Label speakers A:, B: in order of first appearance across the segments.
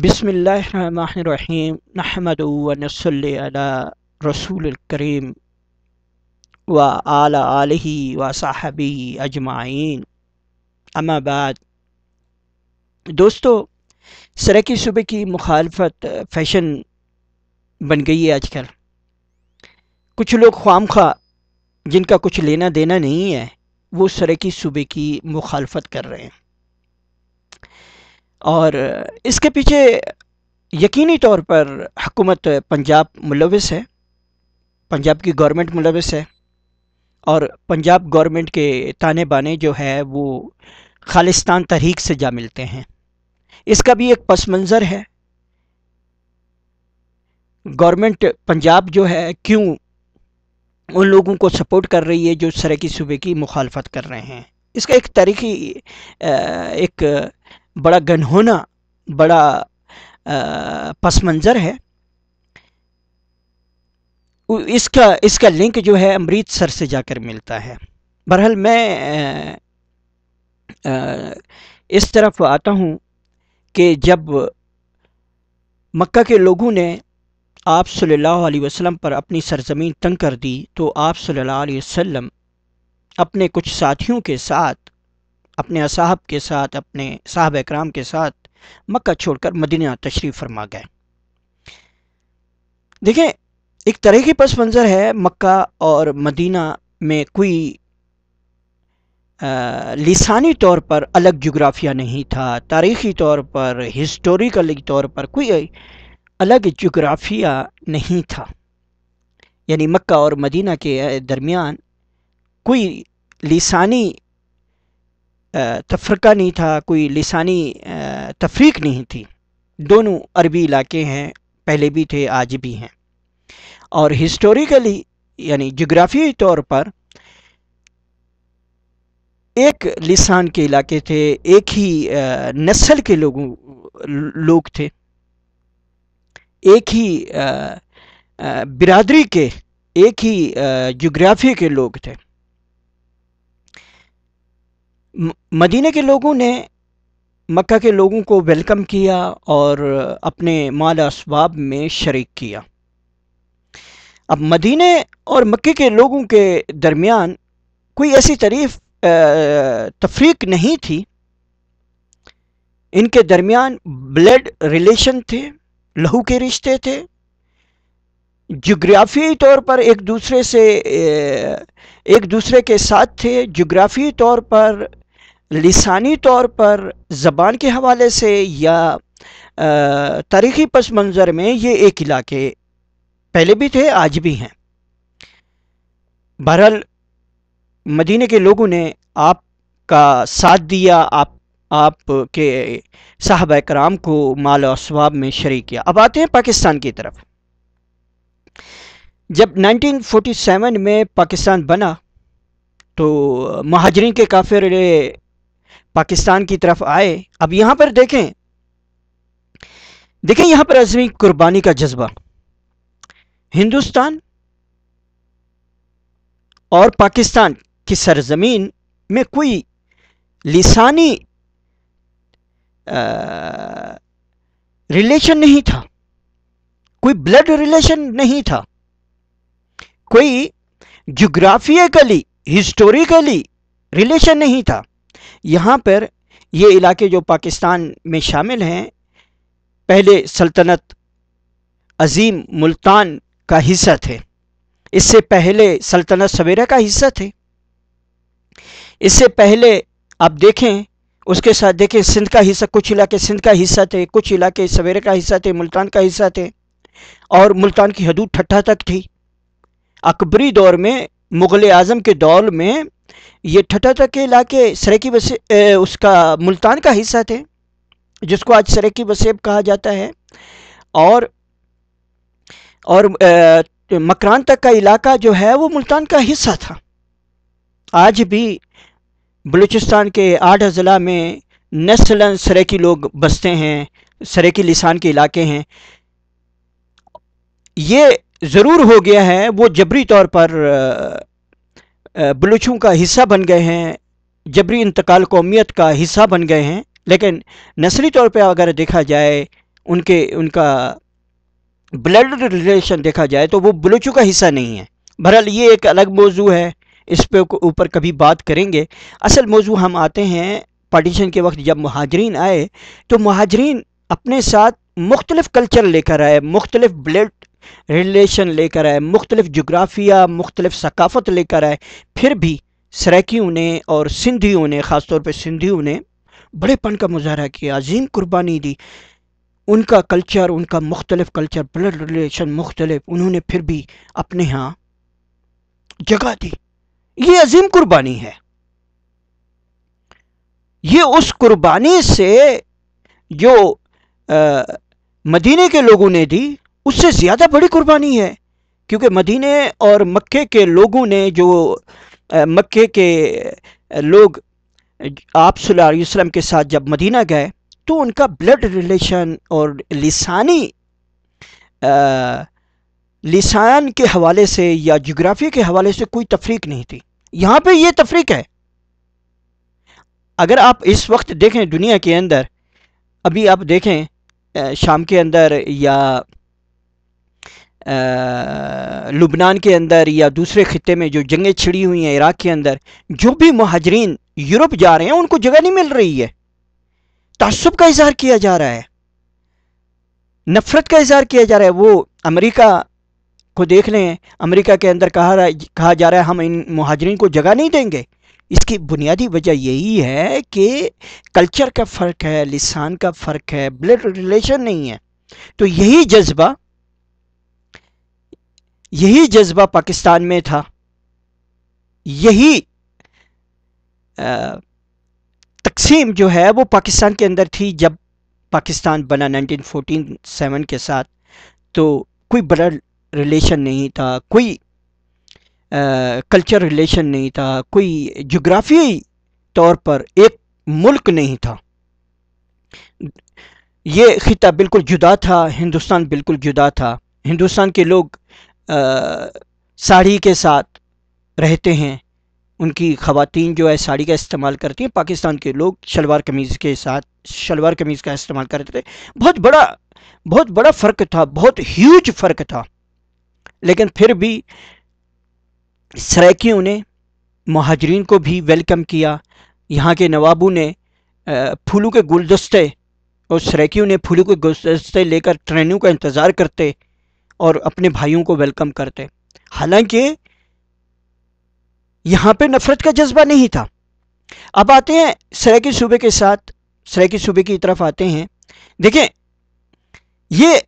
A: बिसमीम नहमद रसूल करीम व आला आलही व साहबी अजमाइन अमाबाद दोस्तों सरकी सुबह की मुखालफत फ़ैशन बन गई है आजकल कुछ लोग ख्वाम खा जिनका कुछ लेना देना नहीं है वो सरकी सुबह की मुखालफत कर रहे हैं और इसके पीछे यकीनी तौर पर हकूमत पंजाब मुलविस है पंजाब की गवर्नमेंट मुलविस है और पंजाब गवर्नमेंट के ताने बाने जो है वो खालिस्तान तहरीक से जा मिलते हैं इसका भी एक पस मंज़र है गवर्नमेंट पंजाब जो है क्यों उन लोगों को सपोर्ट कर रही है जो की सूबे की मुखालफत कर रहे हैं इसका एक तारीखी एक बड़ा गनहोना बड़ा पस मंज़र है इसका इसका लिंक जो है अमृतसर से जाकर मिलता है बहरहाल मैं आ, आ, इस तरफ आता हूँ कि जब मक्का के लोगों ने आप सल्लल्लाहु अलैहि वसल्लम पर अपनी सरजमीन तंग कर दी तो आप सल्लल्लाहु अलैहि वसल्लम अपने कुछ साथियों के साथ अपने असाहब के साथ अपने साहब कराम के साथ मक्का छोड़कर मदीना तशरीफ़ फरमा गए देखें एक तरह की पस मंज़र है मक्का और मदीना में कोई आ, लिसानी तौर पर अलग जोग्राफिया नहीं था तारीख़ी तौर पर हिस्टोरिकली तौर पर कोई अलग जोग्राफिया नहीं था यानी मक्का और मदीना के दरमियान कोई लिसानी तफरका नहीं था कोई लसानी तफरीक नहीं थी दोनों अरबी इलाके हैं पहले भी थे आज भी हैं और हिस्टोरिकली यानी जोग्राफी तौर पर एक लिसान के इलाके थे एक ही नस्ल के लोगों लोग थे एक ही बिरादरी के एक ही जोग्राफी के लोग थे मदीने के लोगों ने मक्का के लोगों को वेलकम किया और अपने माल असबाब में शरीक किया अब मदीने और मक्के के लोगों के दरमियान कोई ऐसी तरीफ तफरीक नहीं थी इनके दरमियान ब्लड रिलेशन थे लहू के रिश्ते थे जोग्राफ़ी तौर पर एक दूसरे से एक दूसरे के साथ थे जोग्राफ़ी तौर पर लसानी तौर पर ज़बान के हवाले से या तारीख़ी पस मंज़र में ये एक इलाके पहले भी थे आज भी हैं बहरहाल मदीने के लोगों ने आपका साथ दिया आप आपके साहब कराम को माल और स्वाब में शरीक किया अब आते हैं पाकिस्तान की तरफ जब 1947 में पाकिस्तान बना तो महाजरीन के काफिले पाकिस्तान की तरफ आए अब यहां पर देखें देखें यहां पर अजमी कुर्बानी का जज्बा हिंदुस्तान और पाकिस्तान की सरजमीन में कोई लिसानी रिलेशन नहीं था कोई ब्लड रिलेशन नहीं था कोई जोग्राफिकली हिस्टोरिकली रिलेशन नहीं था यहाँ पर ये इलाके जो पाकिस्तान में शामिल हैं पहले सल्तनत अजीम मुल्तान का हिस्सा थे इससे पहले सल्तनत सवेरा का हिस्सा थे इससे पहले आप देखें उसके साथ देखें सिंध का हिस्सा कुछ इलाके सिंध का हिस्सा थे कुछ इलाके सवेरे का हिस्सा थे मुल्तान का हिस्सा थे और मुल्तान की हदूद ठट्ठा तक थी अकबरी दौर में मुग़ल आज़म के दौर में ये ठटाटा के इलाके सरेकी बसे उसका मुल्तान का हिस्सा थे जिसको आज सरेकी बसेब कहा जाता है और और मकरान तक का इलाका जो है वो मुल्तान का हिस्सा था आज भी बलूचिस्तान के आठ ज़िला में नस्लन सरेकी लोग बसते हैं सरेकी लिसान के इलाके हैं ये ज़रूर हो गया है वो जबरी तौर पर बलूचों का हिस्सा बन गए हैं जबरी इंतकाल कौमियत का हिस्सा बन गए हैं लेकिन नस्ली तौर पर अगर देखा जाए उनके उनका ब्लड रिलेशन देखा जाए तो वो बलूचों का हिस्सा नहीं है बहरहाल ये एक अलग मौजू है इस पे ऊपर कभी बात करेंगे असल मौजू हम आते हैं पार्टीशन के वक्त जब महाजरीन आए तो महाजरीन अपने साथ मुख्तलिफ़ कल्चर लेकर आए मुख्तलिफ़ ब्लड रिलेशन लेकर आए मुख्तलिफ जोग्राफिया मुख्तलिफ सकाफ़त लेकर आए फिर भी सरेकियों ने और सिंधियों ने ख़ास तौर पर सिंधियों ने बड़ेपन का मुजाहरा किया अजीम कुर्बानी दी उनका कल्चर उनका मुख्तलिफ कल्चर ब्लड रिलेशन मुख्तलिफ उन्होंने फिर भी अपने यहाँ जगह दी ये अजीम कुर्बानी है ये उस कुर्बानी से जो आ, मदीने के लोगों ने दी उससे ज़्यादा बड़ी कुर्बानी है क्योंकि मदीने और मक्के के लोगों ने जो मक्के के लोग आप सल्लम के साथ जब मदीना गए तो उनका ब्लड रिलेशन और लिसानी आ, लिसान के हवाले से या जोग्राफी के हवाले से कोई तफरीक नहीं थी यहाँ पे ये तफरीक है अगर आप इस वक्त देखें दुनिया के अंदर अभी आप देखें शाम के अंदर या लुबनान के अंदर या दूसरे खत्े में जो जंगें छिड़ी हुई हैं इराक़ के अंदर जो भी महाजरीन यूरोप जा रहे हैं उनको जगह नहीं मिल रही है तसब का इजहार किया जा रहा है नफ़रत का इजहार किया जा रहा है वो अमरीका को देख लें अमरीका के अंदर कहा कहा जा रहा है हम इन महाजरीन को जगह नहीं देंगे इसकी बुनियादी वजह यही है कि कल्चर का फ़र्क है लिसान का फ़र्क है ब्लड रिलेशन नहीं है तो यही जज्बा यही जज्बा पाकिस्तान में था यही तकसीम जो है वो पाकिस्तान के अंदर थी जब पाकिस्तान बना 1947 के साथ तो कोई बड़ा रिलेशन नहीं था कोई कल्चर रिलेशन नहीं था कोई जोग्राफी तौर पर एक मुल्क नहीं था ये ख़िता बिल्कुल जुदा था हिंदुस्तान बिल्कुल जुदा था हिंदुस्तान के लोग साड़ी के साथ रहते हैं उनकी ख़वातीन जो है साड़ी का इस्तेमाल करती हैं पाकिस्तान के लोग शलवार कमीज़ के साथ शलवार कमीज़ का इस्तेमाल करते थे बहुत बड़ा बहुत बड़ा फ़र्क था बहुत ह्यूज फ़र्क था लेकिन फिर भी सराकियों ने महाजरीन को भी वेलकम किया यहाँ के नवाबों ने फूलों के गुलदस्ते और सराकियों ने फूलों के गुलदस्ते लेकर ट्रेनों का इंतज़ार करते और अपने भाइयों को वेलकम करते हालांकि यहाँ पे नफ़रत का जज्बा नहीं था अब आते हैं सराकी सूबे के साथ सराकी सूबे की तरफ आते हैं देखें ये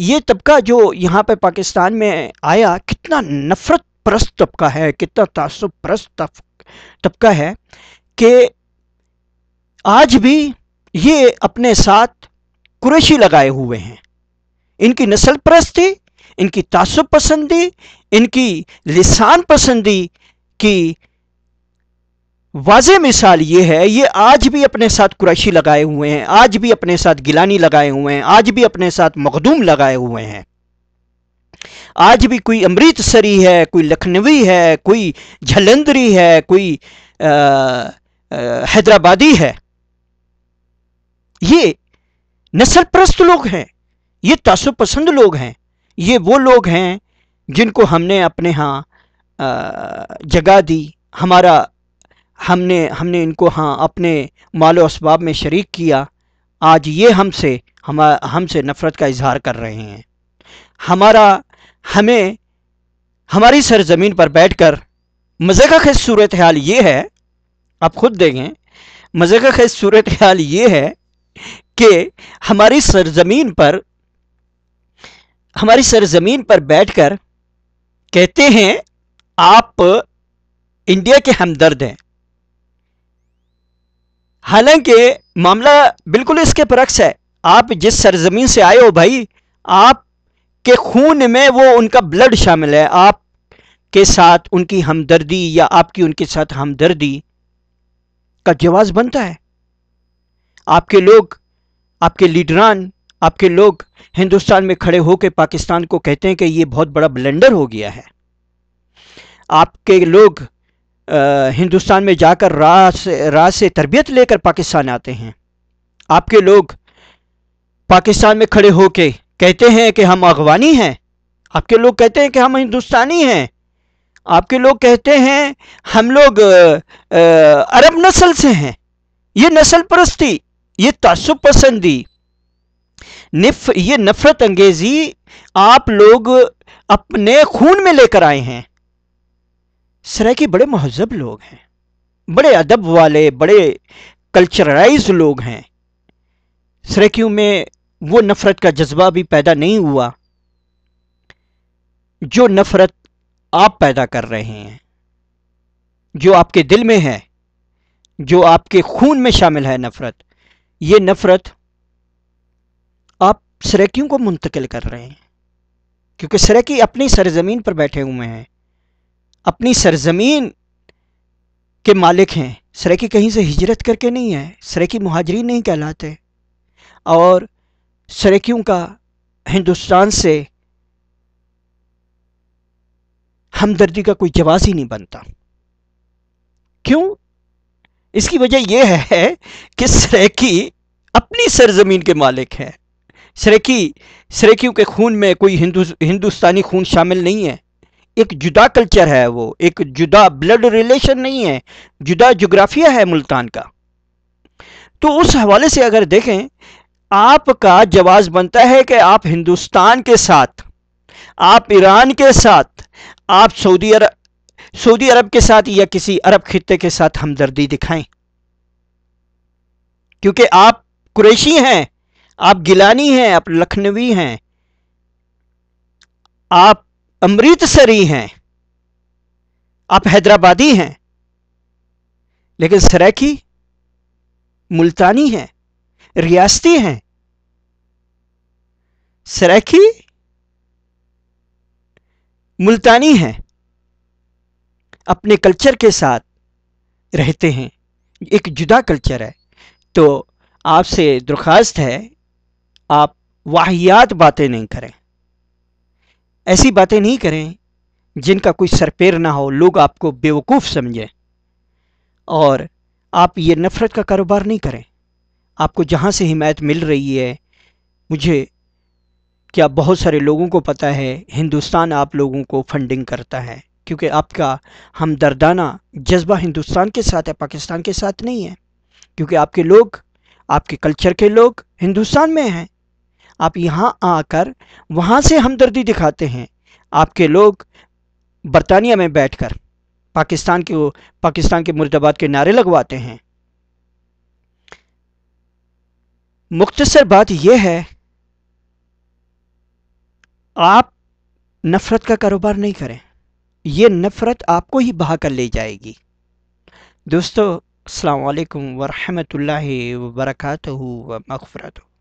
A: ये तबका जो यहाँ पे पाकिस्तान में आया कितना नफ़रत परस्त तबका है कितना तसब परस्त तबका है कि आज भी ये अपने साथ कुरेशी लगाए हुए हैं इनकी नस्ल परस्त थी इनकी तासुब पसंदी इनकी लिसान पसंदी की वाज मिसाल ये है ये आज भी अपने साथ कुरैशी लगाए हुए हैं आज भी अपने साथ गिलानी लगाए हुए हैं आज भी अपने साथ मखदूम लगाए हुए हैं आज भी कोई अमृतसरी है कोई लखनवी है कोई झलंदरी है कोई हैदराबादी है ये नस्ल लोग हैं ये तासुब पसंद लोग हैं ये वो लोग हैं जिनको हमने अपने यहाँ जगह दी हमारा हमने हमने इनको हाँ अपने मालो इसबाब में शरीक किया आज ये हमसे हम हमसे नफ़रत का इजहार कर रहे हैं हमारा हमें हमारी सरजमीन पर बैठ कर मज़े का खेज सूरत हाल ये है आप खुद देखें मज़े का खेज सूरत हाल ये है कि हमारी सरजमीन पर हमारी सरजमीन पर बैठकर कहते हैं आप इंडिया के हमदर्द हैं हालांकि मामला बिल्कुल इसके परक्स है आप जिस सरजमीन से आए हो भाई आप के खून में वो उनका ब्लड शामिल है आप के साथ उनकी हमदर्दी या आपकी उनके साथ हमदर्दी का जवाब बनता है आपके लोग आपके लीडरान आपके लोग हिंदुस्तान में खड़े होकर पाकिस्तान को कहते हैं कि ये बहुत बड़ा ब्लेंडर हो गया है आपके लोग आ, हिंदुस्तान में जाकर राज राज से तरबियत लेकर पाकिस्तान आते हैं आपके लोग पाकिस्तान में खड़े होके कहते हैं कि हम अगवानी हैं आपके लोग कहते हैं कि हम हिंदुस्तानी हैं आपके लोग कहते हैं हम लोग अरब नस्ल से हैं ये नस्ल परस्ती ये तसुब पसंदी निफ ये नफरत अंगेजी आप लोग अपने खून में लेकर आए हैं सराय के बड़े महजब लोग हैं बड़े अदब वाले बड़े कल्चराइज लोग हैं सरायक्यू में वो नफरत का जज्बा भी पैदा नहीं हुआ जो नफरत आप पैदा कर रहे हैं जो आपके दिल में है जो आपके खून में शामिल है नफरत ये नफरत सरेकियों को मुंतकिल कर रहे हैं क्योंकि सरेकी अपनी सरजमीन पर बैठे हुए हैं अपनी सरजमीन के मालिक हैं सरेकी कहीं से हिजरत करके नहीं है सरेकी महाजरीन नहीं कहलाते और सरेकियों का हिंदुस्तान से हमदर्दी का कोई जवाब ही नहीं बनता क्यों इसकी वजह यह है कि सरेकी अपनी सरजमीन के मालिक हैं सरेकी सरेकियों के खून में कोई हिंदू हिंदुस्तानी खून शामिल नहीं है एक जुदा कल्चर है वो एक जुदा ब्लड रिलेशन नहीं है जुदा जोग्राफिया है मुल्तान का तो उस हवाले से अगर देखें आपका जवाब बनता है कि आप हिंदुस्तान के साथ आप ईरान के साथ आप सऊदी अरब सऊदी अरब के साथ या किसी अरब खत्े के साथ हमदर्दी दिखाएं क्योंकि आप कुरैशी हैं आप गिलानी हैं आप लखनवी हैं आप अमृतसरी हैं आप हैदराबादी हैं लेकिन सराकी मुल्तानी हैं रियासती हैं सराकी मुल्तानी हैं अपने कल्चर के साथ रहते हैं एक जुदा कल्चर है तो आपसे दरख्वास्त है आप वाहियात बातें नहीं करें ऐसी बातें नहीं करें जिनका कोई सरपेर ना हो लोग आपको बेवकूफ़ समझें और आप ये नफ़रत का कारोबार नहीं करें आपको जहाँ से हिमायत मिल रही है मुझे क्या बहुत सारे लोगों को पता है हिंदुस्तान आप लोगों को फंडिंग करता है क्योंकि आपका हमदर्दाना जज्बा हिंदुस्तान के साथ है पाकिस्तान के साथ नहीं है क्योंकि आपके लोग आपके कल्चर के लोग हिंदुस्तान में हैं आप यहाँ आकर वहाँ से हमदर्दी दिखाते हैं आपके लोग बरतानिया में बैठकर पाकिस्तान के पाकिस्तान के मुर्दाबाद के नारे लगवाते हैं मुख्तसर बात यह है आप नफ़रत का कारोबार नहीं करें यह नफ़रत आपको ही बहा कर ले जाएगी दोस्तों अल्लाम वरहमल वर्क व हो